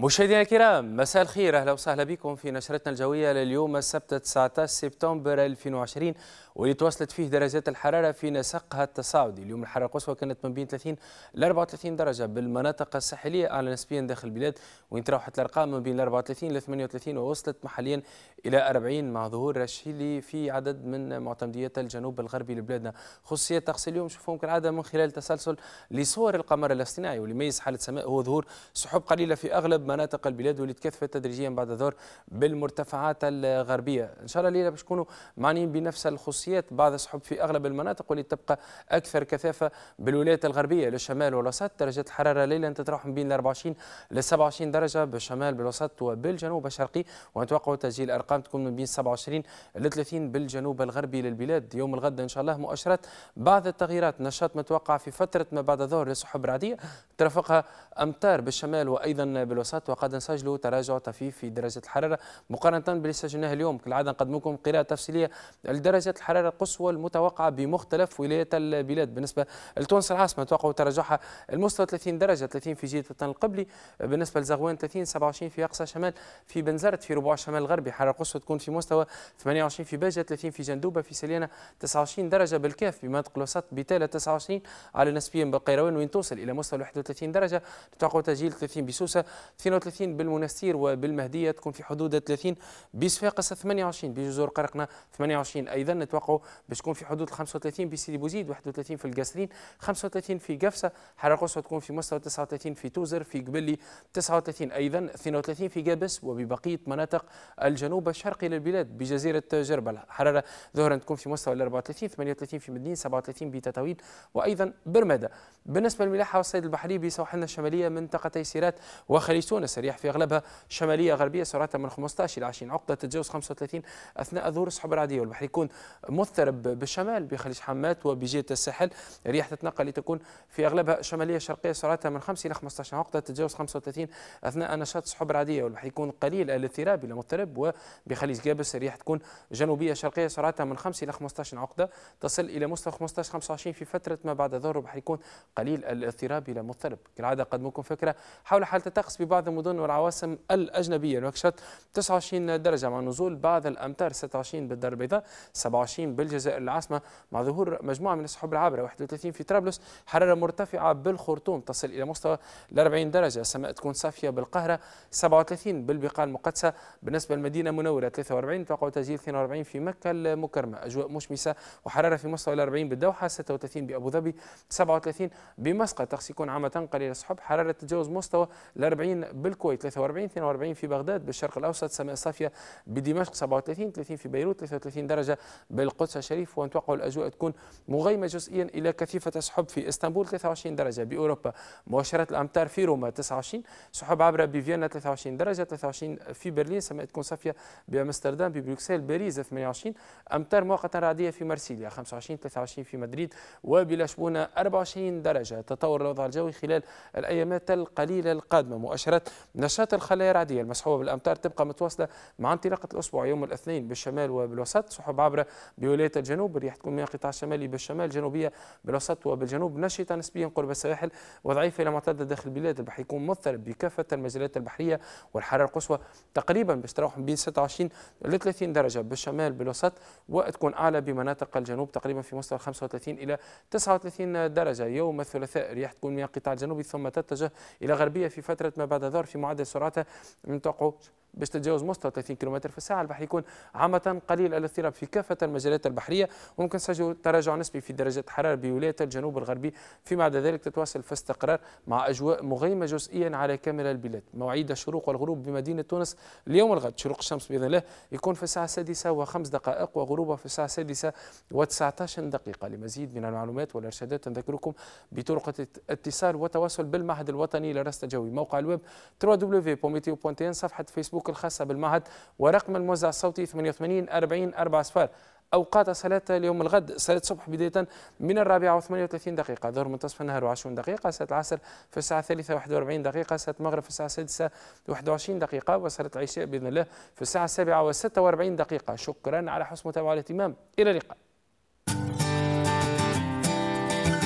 مشاهدينا الكرام مساء الخير اهلا وسهلا بكم في نشرتنا الجويه لليوم السبت 19 سبتمبر 2020 واللي تواصلت فيه درجات الحراره في نسقها التصاعدي، اليوم الحراره القصوى كانت من بين 30 ل 34 درجه بالمناطق الساحليه اعلى نسبيا داخل البلاد وين تراوحت الارقام من بين 34 ل 38 ووصلت محليا الى 40 مع ظهور رشيلي في عدد من معتمديات الجنوب الغربي لبلادنا، خصوصيه طقس اليوم شوفوهم كالعاده من خلال تسلسل لصور القمر الاصطناعي واللي يميز حاله السماء هو ظهور سحب قليله في اغلب مناطق البلاد واللي تكثفت تدريجيا بعد الظهر بالمرتفعات الغربيه ان شاء الله الليله باش يكونوا معنيين بنفس الخصوصيات بعض السحب في اغلب المناطق واللي تبقى اكثر كثافه بالولايات الغربيه للشمال والوسط درجات الحراره ليلا تتراوح من بين 24 ل 27 درجه بالشمال بالوسط وبالجنوب الشرقي ونتوقع تسجيل ارقام تكون من بين 27 ل 30 بالجنوب الغربي للبلاد يوم الغد ان شاء الله مؤشرات بعض التغييرات نشاط متوقع في فتره ما بعد الظهر لسحب رعديه ترافقها امطار بالشمال وايضا بالوسط الطقوسات وقد نسجلوا تراجع طفيف في درجة الحرارة مقارنة باللي سجلناه اليوم كالعادة نقدمكم قراءة تفصيلية لدرجة الحرارة القصوى المتوقعة بمختلف ولايات البلاد بالنسبة لتونس العاصمة توقعوا تراجعها المستوى 30 درجة 30 في جهة الوطن القبلي بالنسبة لزغوان 30 27 في أقصى شمال في بنزرت في ربع الشمال الغربي حرارة القصوى تكون في مستوى 28 في باجة 30 في جندوبة في سليانة 29 درجة بالكاف بمناطق الوسط بتالة 29 على نسبيا بالقيروان وين توصل إلى مستوى 31 درجة توقعوا تسجيل 30 بسوسة 32 بالمنستير وبالمهدية تكون في حدود 30 بصفاقس 28 بجزر قرقنا 28 أيضا نتوقعوا باش تكون في حدود 35 بسيدي بوزيد 31 في القاسرين 35 في قفصة حرقوس قصوى تكون في مستوى 39 في توزر في قبلي 39 أيضا 32 في قابس وببقية مناطق الجنوب الشرقي للبلاد بجزيرة جربل حرارة ظهرا تكون في مستوى 34 38 في مدنين 37 بتطاوين وأيضا برمادة بالنسبة للملاحة والصيد البحري بسواحلنا الشمالية منطقتي سيرات وخليسون تونس الرياح في أغلبها شمالية غربية سرعتها من 15 إلى 20 عقدة تتجاوز 35 أثناء ظهور السحب العادية والبحر يكون مضطرب بالشمال بخليج حمات وبجهة الساحل الرياح تتنقل لتكون في أغلبها شمالية شرقية سرعتها من 5 إلى 15 عقدة تتجاوز 35 أثناء نشاط السحب العادية والبحر يكون قليل الاضطراب إلى مضطرب وبخليج جابس الرياح تكون جنوبية شرقية سرعتها من 5 إلى 15 عقدة تصل إلى مستوى 15 25 في فترة ما بعد الظهر والبحر يكون قليل الاضطراب إلى مضطرب كالعادة قد ممكن فكرة حول حالة الطقس ببعض المدن والعواصم الأجنبية نوكشت 29 درجة مع نزول بعض الأمتار 26 بالدار البيضاء 27 بالجزائر العاصمة مع ظهور مجموعة من السحب العابرة 31 في طرابلس حرارة مرتفعة بالخرطوم تصل إلى مستوى 40 درجة السماء تكون صافية بالقاهرة 37 بالبقاع المقدسة بالنسبة للمدينة المنورة 43 توقع تسجيل 42 في مكة المكرمة أجواء مشمسة وحرارة في مستوى 40 بالدوحة 36 بأبو ظبي 37 بمسقط تخص يكون عامة قليل السحب حرارة تتجاوز مستوى 40 بالكويت 43 42 في بغداد بالشرق الاوسط سماء صافيه بدمشق 37 30 في بيروت 33 درجه بالقدس الشريف ونتوقع الاجواء تكون مغيمه جزئيا الى كثيفه سحب في اسطنبول 23 درجه باوروبا مؤشرات الامطار في روما 29 سحب عبر بفيينا 23 درجه 23 في برلين سماء تكون صافيه بامستردام ببروكسل باريس 28 امطار مؤقتا رعديه في مارسيليا 25 23 في مدريد وبلا شبونه 24 درجه تطور الوضع الجوي خلال الايامات القليله القادمه مؤشرات ظاهرة نشاط الخلايا الرعدية المسحوبة بالأمطار تبقى متواصلة مع انطلاقة الأسبوع يوم الاثنين بالشمال وبالوسط سحب عبرة بولاية الجنوب الرياح تكون من القطاع الشمالي بالشمال جنوبية بالوسط وبالجنوب نشطة نسبيا قرب السواحل وضعيفة إلى معتدة داخل البلاد البحر يكون ممثل بكافة المجالات البحرية والحرارة القصوى تقريبا باش تروح بين 26 ل 30 درجة بالشمال بالوسط وتكون أعلى بمناطق الجنوب تقريبا في مستوى 35 إلى 39 درجة يوم الثلاثاء رياح تكون من القطاع الجنوبي ثم تتجه إلى غربية في فترة ما بعد انتظار في معدل سرعته من تقعد باش تتجاوز مستوى 30 كم في الساعة البحر يكون عامة قليل الاضطراب في كافة المجالات البحرية وممكن نسجل تراجع نسبي في درجة الحرارة بولايات الجنوب الغربي فيما عدا ذلك تتواصل في استقرار مع أجواء مغيمة جزئيا على كامل البلاد مواعيد الشروق والغروب بمدينة تونس اليوم الغد شروق الشمس بإذن الله يكون في الساعة السادسة وخمس دقائق وغروبها في الساعة السادسة و19 دقيقة لمزيد من المعلومات والإرشادات نذكركم بطرق الاتصال والتواصل بالمعهد الوطني للرصد الجوي موقع الويب www.meteo.tn صفحة فيسبوك الفيسبوك الخاصة بالمعهد ورقم الموزع الصوتي 88 40 4 صفار أوقات صلاة اليوم الغد صلاة الصبح بداية من الرابعة و38 دقيقة ظهر منتصف النهار و20 دقيقة صلاة العصر في الساعة الثالثة 41 دقيقة صلاة المغرب في الساعة السادسة 21 دقيقة وصلاة العشاء بإذن الله في الساعة السابعة و46 دقيقة شكرا على حسن المتابعة والاهتمام إلى اللقاء